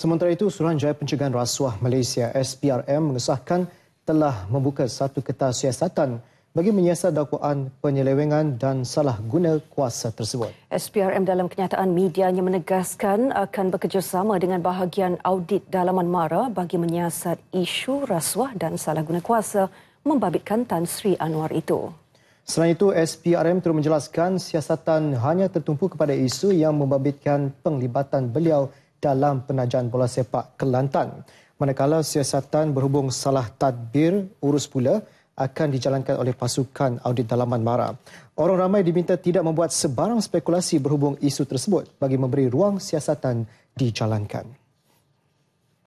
Sementara itu, Suruhanjaya Pencegahan Rasuah Malaysia SPRM mengesahkan telah membuka satu kertas siasatan bagi menyiasat dakwaan penyelewengan dan salah guna kuasa tersebut. SPRM dalam kenyataan medianya menegaskan akan bekerjasama dengan bahagian audit dalaman MARA bagi menyiasat isu rasuah dan salah guna kuasa membabitkan Tan Sri Anwar itu. Selain itu, SPRM terus menjelaskan siasatan hanya tertumpu kepada isu yang membabitkan penglibatan beliau dalam penajaan bola sepak Kelantan. Manakala siasatan berhubung salah tadbir urus pula akan dijalankan oleh pasukan audit dalaman MARA. Orang ramai diminta tidak membuat sebarang spekulasi berhubung isu tersebut bagi memberi ruang siasatan dijalankan.